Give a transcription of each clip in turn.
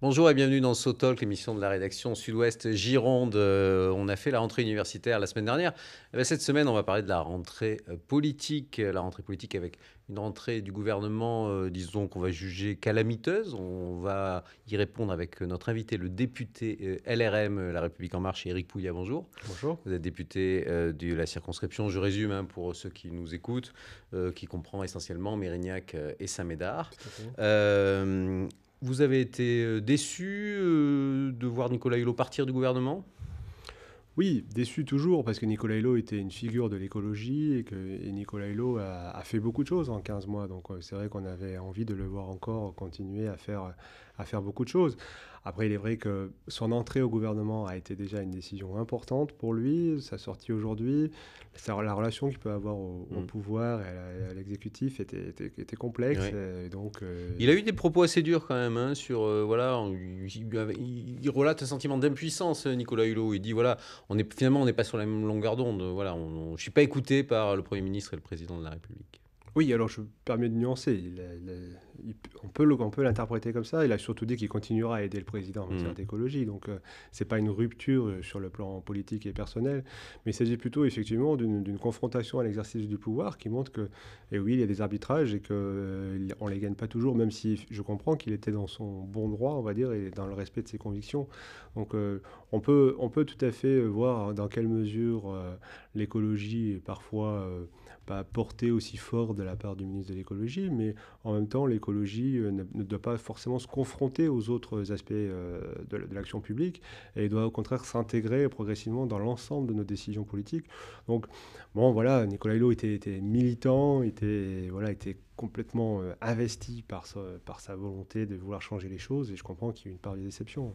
Bonjour et bienvenue dans Talk, l'émission de la rédaction Sud-Ouest Gironde. Euh, on a fait la rentrée universitaire la semaine dernière. Eh ben, cette semaine, on va parler de la rentrée euh, politique, euh, la rentrée politique avec une rentrée du gouvernement, disons qu'on va juger calamiteuse. On va y répondre avec notre invité, le député LRM La République en Marche, Éric Pouillat. Bonjour. Bonjour. Vous êtes député de la circonscription. Je résume hein, pour ceux qui nous écoutent, qui comprend essentiellement Mérignac et Saint-Médard. Vous avez été euh, déçu euh, de voir Nicolas Hulot partir du gouvernement oui, déçu toujours, parce que Nicolas Hulot était une figure de l'écologie et que Nicolas Hulot a, a, fait beaucoup de choses en 15 mois. Donc euh, c'est vrai qu'on avait envie de le voir encore continuer à faire, à faire beaucoup de choses. Après, il est vrai que son entrée au gouvernement a été déjà une décision importante pour lui, sa sortie aujourd'hui, la relation qu'il peut avoir au, mm. pouvoir et à, l'exécutif était, était, complexe. donc, euh, il a eu des propos assez durs quand même hein, sur euh, voilà, il, relate un sentiment d'impuissance, Nicolas Hulot. Il dit voilà, on est finalement on n'est pas sur la même longueur d'onde. Voilà, on, on, je suis pas écouté par le Premier ministre et le président de la République. Oui, alors je permets de nuancer. on peut, l'interpréter comme ça. Il a surtout dit qu'il continuera à aider le président en matière mm. d'écologie. Donc ce euh, c'est pas une rupture euh, sur le plan politique et personnel, mais il s'agit plutôt effectivement d'une confrontation à l'exercice du pouvoir qui montre que, et eh oui, il y a des arbitrages et qu'on ne euh, on les gagne pas toujours, même si je comprends qu'il était dans son bon droit, on va dire, et dans le respect de ses convictions. Donc on, peut, on peut tout à fait voir dans quelle mesure l'écologie est parfois pas portée aussi fort de la la part du ministre de l'écologie, mais en même temps, l'écologie euh, ne, doit pas forcément se confronter aux autres aspects euh, de, l'action publique et doit au contraire s'intégrer progressivement dans l'ensemble de nos décisions politiques. Donc, bon, voilà, Nicolas Hulot était, était militant, était, voilà, était complètement euh, investi par, sa, volonté de vouloir changer les choses et je comprends qu'il y ait une part de déception.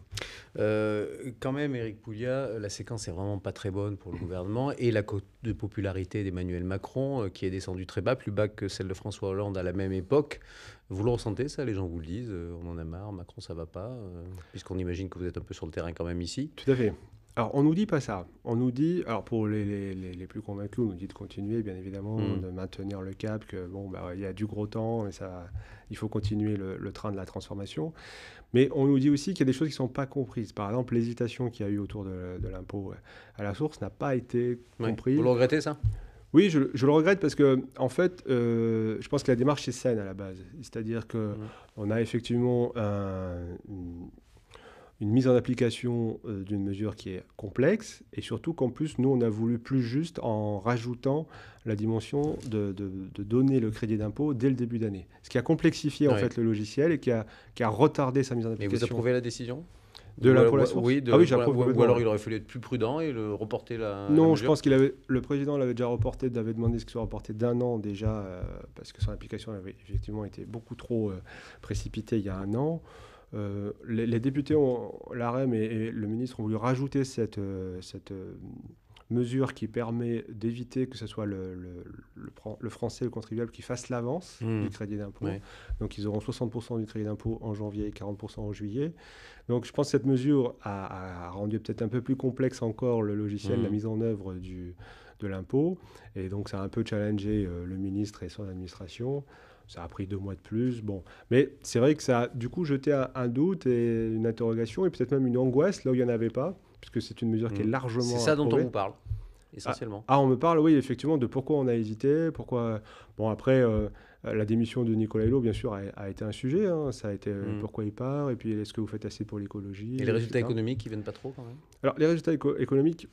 Euh, quand même, eric Poulia, la séquence n'est vraiment pas très bonne pour le gouvernement et la cote de popularité d'Emmanuel Macron euh, qui est descendue très bas, plus bas que celle de François Hollande à la même époque. Vous le ressentez, ça Les gens vous le disent On en a marre, Macron ça va pas Puisqu'on imagine que vous êtes un peu sur le terrain quand même ici. Tout à fait. Alors, on nous dit pas ça. On nous dit, alors pour les, plus convaincus, on nous dit de continuer, bien évidemment, hmm. de maintenir le cap, que bon, bah, il y a du gros temps et ça, il faut continuer le, train de la transformation. Mais on nous dit aussi qu'il y a des choses qui ne sont pas comprises. Par exemple, l'hésitation qu'il y a eu autour de, l'impôt à la source n'a pas été comprise. Vous le regrettez, ça oui, je, le regrette parce que, en fait, euh, je pense que la démarche est saine à la base. C'est-à-dire qu'on hmm. a effectivement un, une mise en application euh, d'une mesure qui est complexe et surtout qu'en plus, nous, on a voulu plus juste en rajoutant la dimension de, de, donner le crédit d'impôt dès le début d'année. Ce qui a complexifié en fait le logiciel et qui a, qui a retardé sa mise en application. Et vous approuvez la décision de l'impôt à la source Oui, ah j'approuve. oui ou, alors il aurait fallu être plus prudent et le, reporter la. Non, je pense qu'il avait. Le président l'avait déjà reporté, avait demandé ce qu'il soit reporté d'un an déjà, euh, parce que son application avait effectivement été beaucoup trop euh, précipitée il y a un an. Euh, les, députés, ont, l'AREM et, et, le ministre ont voulu rajouter cette, euh, cette euh, mesure qui permet d'éviter que ce soit le, le, français, le contribuable, qui fasse l'avance hmm. du crédit d'impôt. Donc ils auront 60% du crédit d'impôt en janvier et 40% en juillet. Donc je pense que cette mesure a, rendu peut-être un peu plus complexe encore le logiciel, hmm. la mise en œuvre du, de l'impôt. Et donc, ça a un peu challengé euh, le ministre et son administration. Ça a pris deux mois de plus. Bon. Mais c'est vrai que ça a du coup jeté un, un doute et une interrogation et peut-être même une angoisse là où il n'y en avait pas, puisque c'est une mesure qui est mm. largement. C'est ça dont on vous parle essentiellement. Ah, ah, on me parle, oui, effectivement, de pourquoi on a hésité, pourquoi. Bon, après, euh, la démission de Nicolas Hulot, bien sûr, a, été un sujet. Hein. Ça a été euh, mm. pourquoi il part, et puis est-ce que vous faites assez pour l'écologie Et les résultats économiques, qui viennent pas trop quand même Alors, les résultats économiques,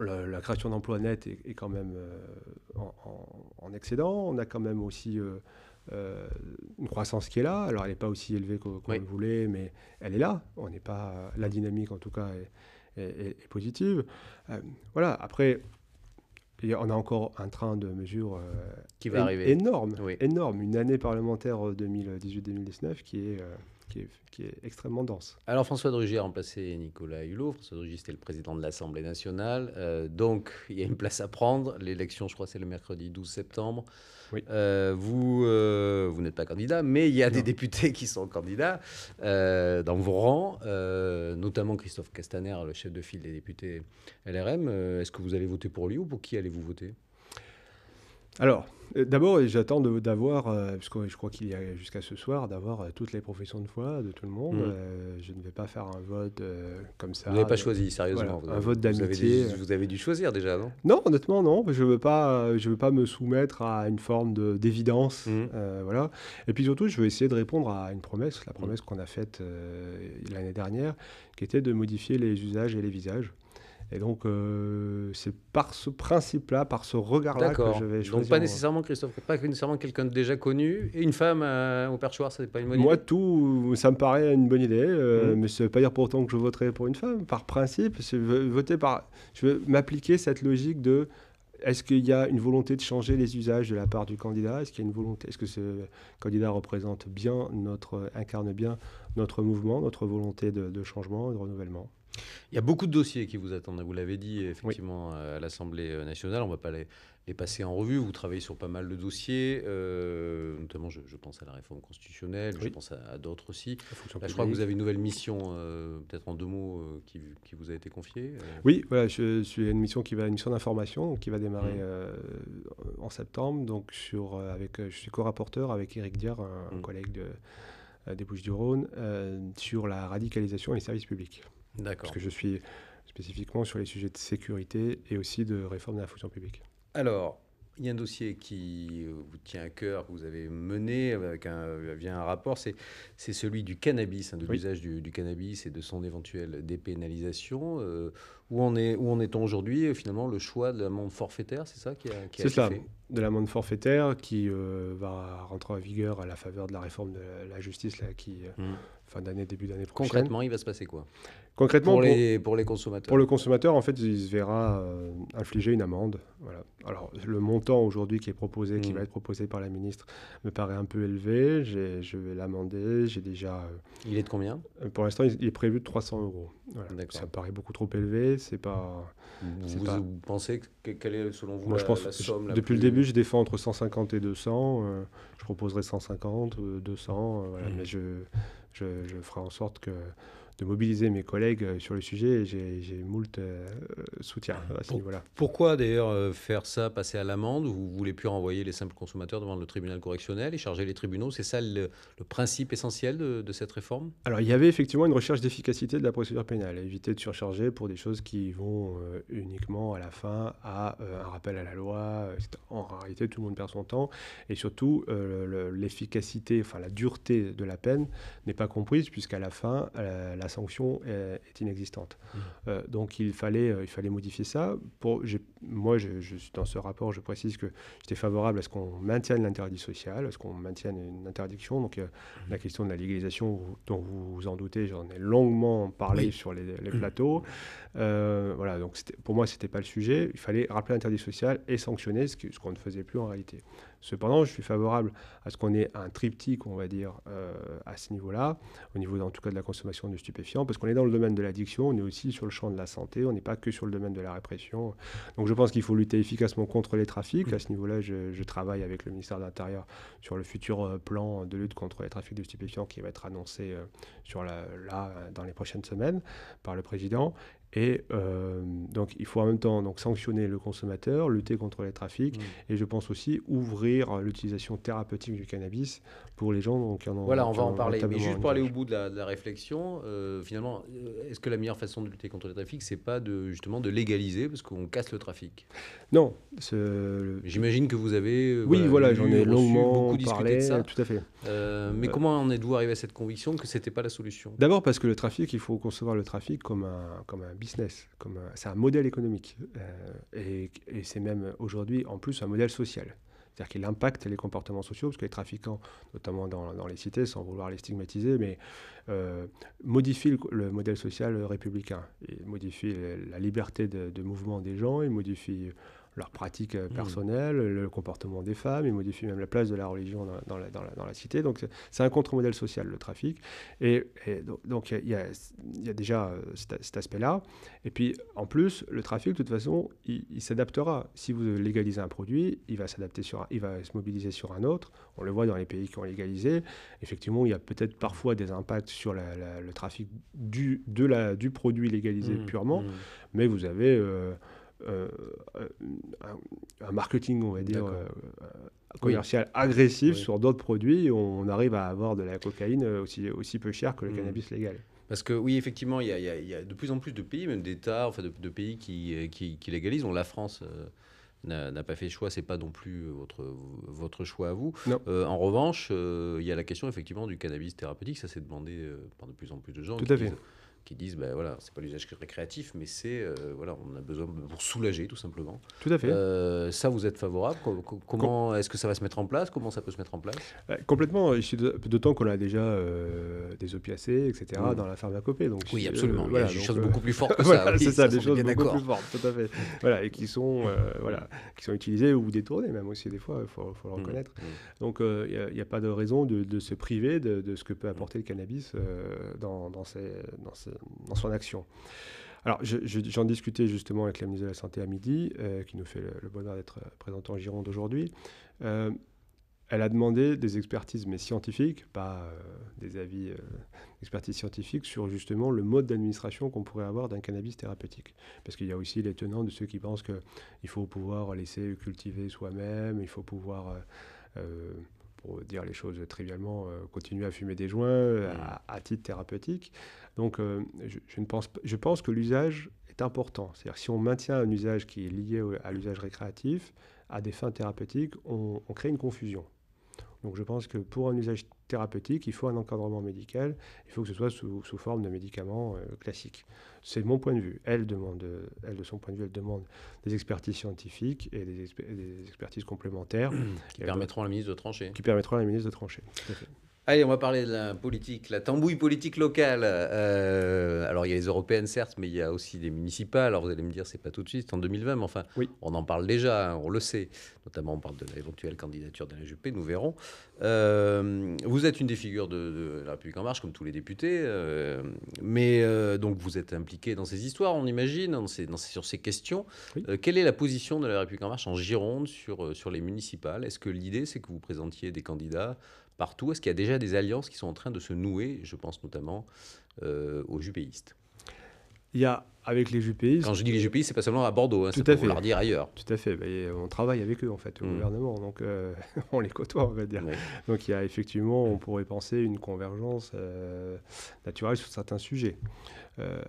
la, création d'emplois nets est, quand même euh, en, excédent. On a quand même aussi euh, euh, une croissance qui est là. Alors, elle n'est pas aussi élevée qu'on le voulait, mais elle est là. On n'est pas la dynamique, en tout cas, est, positive. voilà. Après, on a encore un train de mesures qui va arriver énorme, énorme. Une année parlementaire 2018-2019 qui est qui est, extrêmement dense. Alors François de a remplacé Nicolas Hulot. François de c'était le président de l'Assemblée nationale. Euh, donc, il y a une place à prendre. L'élection, je crois, c'est le mercredi 12 septembre. Euh, vous euh, vous n'êtes pas candidat, mais il y a des députés qui sont candidats dans vos rangs, notamment Christophe Castaner, le chef de file des députés LRM. Est-ce que vous allez voter pour lui ou pour qui allez-vous voter alors, euh, D'abord, j'attends d'avoir, euh, parce que je crois qu'il y a jusqu'à ce soir, d'avoir euh, toutes les professions de foi de tout le monde. Mm. je ne vais pas faire un vote comme ça. Vous n'avez pas choisi, sérieusement. un vote d'amitié. Vous, avez dû choisir déjà, non Non, honnêtement, non. Je ne veux, pas, veux pas me soumettre à une forme d'évidence. Mm. voilà. Et puis surtout, je veux essayer de répondre à une promesse, la mm. promesse qu'on a faite l'année dernière, qui était de modifier les usages et les visages. Et donc, euh, c'est par ce principe-là, par ce regard-là que je vais choisir. Donc, pas nécessairement Christophe, pas nécessairement quelqu'un de déjà connu. Et une femme euh, au perchoir, n'est pas une bonne idée Moi, tout, ça me paraît une bonne idée. Euh, mhm. Mais ça veut pas dire pourtant que je voterai pour une femme. Par principe, je veux, voter par, je veux m'appliquer cette logique de est-ce qu'il y a une volonté de changer les usages de la part du candidat Est-ce qu'il y a une volonté Est-ce que ce candidat représente bien notre incarne bien notre mouvement, notre volonté de, de changement, de renouvellement il y a beaucoup de dossiers qui vous attendent, vous l'avez dit effectivement euh, à l'Assemblée euh, nationale, on ne va pas les, passer en revue, vous travaillez sur pas mal de dossiers, euh, notamment je, pense à la réforme constitutionnelle, je pense à, d'autres aussi. je crois que vous avez une nouvelle mission, peut-être en deux mots, qui, vous a été confiée. Oui, voilà, je, suis une mission qui va, une mission d'information qui va démarrer mmh. en septembre, donc sur, avec, je suis co-rapporteur avec Éric Diard, un, mmh. collègue des Bouches-du-Rhône, sur la radicalisation et les services publics. D'accord. Parce que je suis spécifiquement sur les sujets de sécurité et aussi de réforme de la fonction publique. Alors, il y a un dossier qui euh, vous tient à cœur, que vous avez mené avec un, via un rapport, c'est, c'est celui du cannabis, hein, de l'usage du, cannabis et de son éventuelle dépénalisation. Euh, où, en est, où on est-on aujourd'hui euh, Finalement, le choix de l'amende forfaitaire, c'est ça qui a, qui a C'est ça, de l'amende forfaitaire qui va rentrer en vigueur à la faveur de la réforme de la, justice là, qui, mmh fin d'année, début d'année prochaine. Concrètement, il va se passer quoi Concrètement, pour, les, pour les consommateurs. Pour le consommateur, en fait, il se verra euh, infliger une amende. Voilà. Alors, le montant aujourd'hui qui est proposé, qui mmh. va être proposé par la ministre, me paraît un peu élevé. Je vais l'amender. J'ai déjà. il est de combien euh, Pour l'instant, il, est prévu de 300 euros. Ça me paraît beaucoup trop élevé. C'est pas. Vous, pensez quelle est, selon vous, la, je somme Depuis le début, je défends entre 150 et 200. Euh, je proposerai 150, 200. Mmh. Mais je je, ferai en sorte que de mobiliser mes collègues euh, sur le sujet et j'ai moult euh, soutien Pourquoi d'ailleurs euh, faire ça, passer à l'amende Vous voulez plus renvoyer les simples consommateurs devant le tribunal correctionnel et charger les tribunaux C'est ça le, principe essentiel de, cette réforme Alors il y avait effectivement une recherche d'efficacité de la procédure pénale, éviter de surcharger pour des choses qui vont uniquement à la fin à un rappel à la loi. En réalité, tout le monde perd son temps et surtout l'efficacité, enfin la dureté de la peine n'est pas comprise puisqu'à la fin, la sanction est, inexistante. Mmh. Euh, donc il fallait, euh, il fallait modifier ça. Pour, moi, je, dans ce rapport, je précise que j'étais favorable à ce qu'on maintienne l'interdit social, à ce qu'on maintienne une interdiction. Donc euh, mmh. la question de la légalisation, dont vous vous en doutez, j'en ai longuement parlé sur les, mmh. plateaux. voilà, donc pour moi, ce n'était pas le sujet. Il fallait rappeler l'interdit social et sanctionner ce qu'on ce ne faisait plus en réalité. Cependant, je suis favorable à ce qu'on ait un triptyque, on va dire, à ce niveau-là, au niveau en tout cas de la consommation de stupéfiants parce qu'on est dans le domaine de l'addiction, on est aussi sur le champ de la santé, on n'est pas que sur le domaine de la répression. Donc je pense qu'il faut lutter efficacement contre les trafics. Mm. À ce niveau-là, je, travaille avec le ministère de l'Intérieur sur le futur euh, plan de lutte contre les trafics de stupéfiants qui va être annoncé euh, sur la, là dans les prochaines semaines par le président. Et euh, donc, il faut en même temps donc, sanctionner le consommateur, lutter contre les trafics, mm. et je pense aussi ouvrir l'utilisation thérapeutique du cannabis pour les gens qui en ont. Voilà, on va en, parler. Mais juste pour aller au bout de la, réflexion, euh, finalement, euh, est-ce que la meilleure façon de lutter contre les trafics, c'est pas de, justement de légaliser parce qu'on casse le trafic Non. J'imagine que vous avez. Oui, voilà, j'en ai longuement beaucoup discuté de ça. Tout à fait. mais comment en êtes-vous arrivé à cette conviction que c'était pas la solution D'abord parce que le trafic, il faut concevoir le trafic comme un, comme un business, comme c'est un modèle économique. Euh, et, et c'est même aujourd'hui, en plus, un modèle social. C'est-à-dire qu'il impacte les comportements sociaux, parce que les trafiquants, notamment dans, dans les cités, sans vouloir les stigmatiser, mais euh, modifie le, modèle social républicain. Il modifie la liberté de, mouvement des gens, il modifie leurs pratiques euh, mmh. personnelles, le comportement des femmes, il modifie même la place de la religion dans, la, cité. Donc c'est un contre-modèle social, le trafic. Et, donc il y, a déjà euh, cet, aspect-là. Et puis en plus, le trafic, de toute façon, il, s'adaptera. Si vous légalisez un produit, il va s'adapter sur, il va se mobiliser sur un autre. On le voit dans les pays qui ont légalisé. Effectivement, il y a peut-être parfois des impacts sur le trafic du, du produit légalisé mmh, purement, mmh. mais vous avez euh, euh, un, marketing, on va dire, euh, commercial agressif sur d'autres produits. On, arrive à avoir de la cocaïne aussi, aussi peu chère que le mmh. cannabis légal. Parce que oui, effectivement, il y, a de plus en plus de pays, même d'États, enfin de, pays qui, qui, légalisent. On la France n'a pas fait le choix, c'est pas non plus votre, votre choix à vous. Euh, en revanche, euh, il y a la question effectivement du cannabis thérapeutique, ça s'est demandé euh, par de plus en plus de gens. Tout qui disent ben voilà c'est pas l'usage récréatif mais c'est euh, voilà on a besoin pour soulager tout simplement tout à fait euh, ça vous êtes favorable comment est-ce que ça va se mettre en place comment ça peut se mettre en place euh, complètement d'autant qu'on a déjà des opiacés etc mm. dans la pharmacopée donc oui absolument voilà, des choses beaucoup plus fortes que ça voilà, c'est ça, des choses beaucoup plus fortes tout à fait voilà et qui sont voilà qui sont utilisées ou détournées même aussi des fois il faut, le mm. reconnaître mm. donc il n'y a, pas de raison de, se priver de, ce que peut apporter le cannabis dans, dans, ces, dans ces dans son action. Alors, j'en discutais justement avec la ministre de la Santé à midi, euh, qui nous fait le, bonheur d'être euh, présentant en Gironde aujourd'hui. Euh, elle a demandé des expertises, mais scientifiques, pas des avis expertise scientifiques sur justement le mode d'administration qu'on pourrait avoir d'un cannabis thérapeutique. Parce qu'il y a aussi les tenants de ceux qui pensent qu'il faut pouvoir laisser cultiver soi-même, il faut pouvoir pour dire les choses trivialement, euh, continuer à fumer des joints euh, mm. à, titre thérapeutique. Donc, euh, je, pense, que l'usage est important. C'est-à-dire si on maintient un usage qui est lié à l'usage récréatif, à des fins thérapeutiques, on crée une confusion. Donc je pense que pour un usage thérapeutique, il faut un encadrement médical, il faut que ce soit sous, sous forme de médicaments euh, classiques. C'est mon point de vue. Elle demande, elle de son point de vue, elle demande des expertises scientifiques et des, expertises complémentaires. qui permettront à la ministre de trancher. Qui permettront à la ministre de trancher. Allez, on va parler de la politique, la tambouille politique locale. Euh, alors, il y a les européennes, certes, mais il y a aussi des municipales. Alors, vous allez me dire, c'est pas tout de suite, c'est en 2020, mais enfin, oui. on en parle déjà, hein, on le sait. Notamment, on parle de l'éventuelle candidature la Juppé, nous verrons. Euh, vous êtes une des figures de, La République En Marche, comme tous les députés, euh, mais donc vous êtes impliqué dans ces histoires, on imagine, dans sur ces questions. quelle est la position de La République En Marche en Gironde sur, sur les municipales Est-ce que l'idée, c'est que vous présentiez des candidats partout Est-ce qu'il y a déjà des alliances qui sont en train de se nouer Je pense notamment euh, aux jupéistes. Il y a avec les jupéistes. Quand je dis les jupéistes, c'est pas seulement à Bordeaux, hein, tout à leur dire ailleurs. Tout à fait. Ben, on travaille avec eux en fait au mm. gouvernement, donc euh, on les côtoie, on va dire. Donc il y a effectivement, on mm. pourrait penser une convergence euh, naturelle sur certains sujets.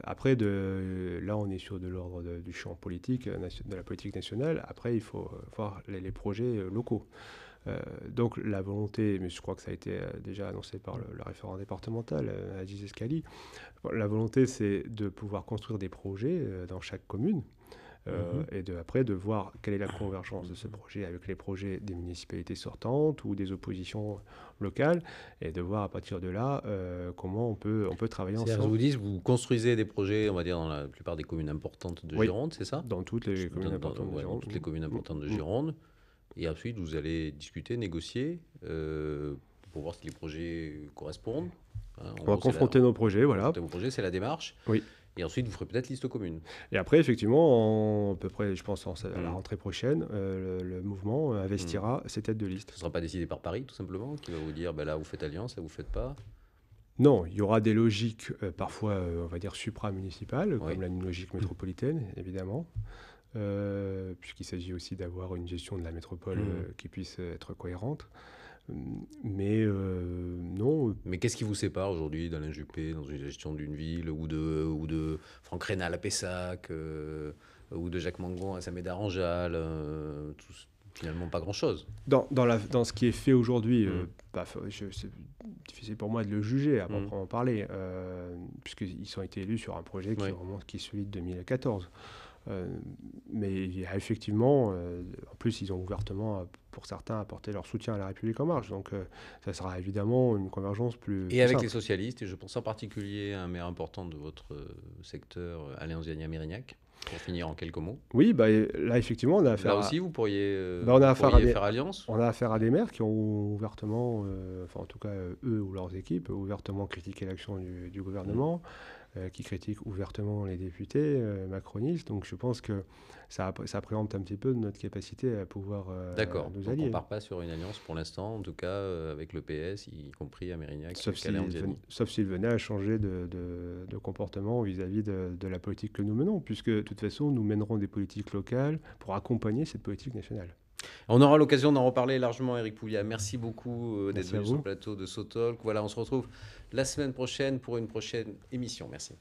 après, là, on est sur de l'ordre du champ politique, de la politique nationale. Après, il faut voir les projets locaux. Euh, donc la volonté, mais je crois que ça a été euh, déjà annoncé par le, référent départemental, euh, Aziz Escali, la volonté c'est de pouvoir construire des projets dans chaque commune. Mhm. et de, après de voir quelle est la convergence de ce projet avec les projets des municipalités sortantes ou des oppositions locales, et de voir à partir de là comment on peut, on peut travailler ensemble. Vous vous construisez des projets, on va dire, dans la plupart des communes importantes de Gironde, c'est ça Dans toutes les communes importantes de Gironde. Toutes les communes mm. importantes de mm. Gironde. Et ensuite, vous allez discuter, négocier euh, pour voir si les projets correspondent. Hein, on va confronter nos projets, voilà. Vos projets, c'est la démarche. Oui. Et ensuite, vous ferez peut-être liste commune. Et après, effectivement, à peu près, je pense, à la mm. rentrée prochaine, euh, le, mouvement investira ses mm. têtes de liste. Ce ne sera pas décidé par Paris, tout simplement, qui va vous dire, bah là, vous faites alliance, là, vous ne faites pas. Non, il y aura des logiques euh, parfois, on va dire, supramunicipales, comme la logique métropolitaine, évidemment. Euh, puisqu'il s'agit aussi d'avoir une gestion de la métropole hmm. euh, qui puisse être cohérente. Hum, mais euh, non. Mais qu'est-ce qui vous sépare aujourd'hui d'Alain Juppé dans une gestion d'une ville ou de, ou de Franck Rénal à Pessac ou de Jacques Mangon à Samé Daranjal Finalement, pas grand-chose. Dans, ce qui est fait aujourd'hui, hmm. bah, c'est difficile pour moi de le juger à hmm. proprement parler, puisqu'ils ont été élus sur un projet qui, remonte, qui est celui de 2014. Euh, mais effectivement, euh, en plus, ils ont ouvertement, pour certains, apporté leur soutien à la République en marche. Donc, euh, ça sera évidemment une convergence plus. Et avec les socialistes, et je pense en particulier à un maire important de votre secteur, Alain Ziania-Mérignac. Pour finir en quelques mots. Oui, bah, là effectivement, on a affaire. Là aussi, vous pourriez, bah, on a affaire à des... faire alliance. On a affaire à des maires qui ont ouvertement, enfin en tout cas eux ou leurs équipes, ouvertement critiqué l'action du, gouvernement. Mmh. Euh, qui critiquent ouvertement les députés euh, macronistes. Donc je pense que ça, ça un petit peu notre capacité à pouvoir euh, nous allier. D'accord. on ne part pas sur une alliance pour l'instant, en tout cas avec le PS, y compris à Mérignac. Sauf s'il venait, à changer de, comportement vis-à-vis de, de la politique que nous menons, puisque de toute façon nous mènerons des politiques locales pour accompagner cette politique nationale. On aura l'occasion d'en reparler largement, Eric Poulia. Merci beaucoup euh, d'être sur le plateau de Sotalk. Voilà, on se retrouve la semaine prochaine pour une prochaine émission. Merci.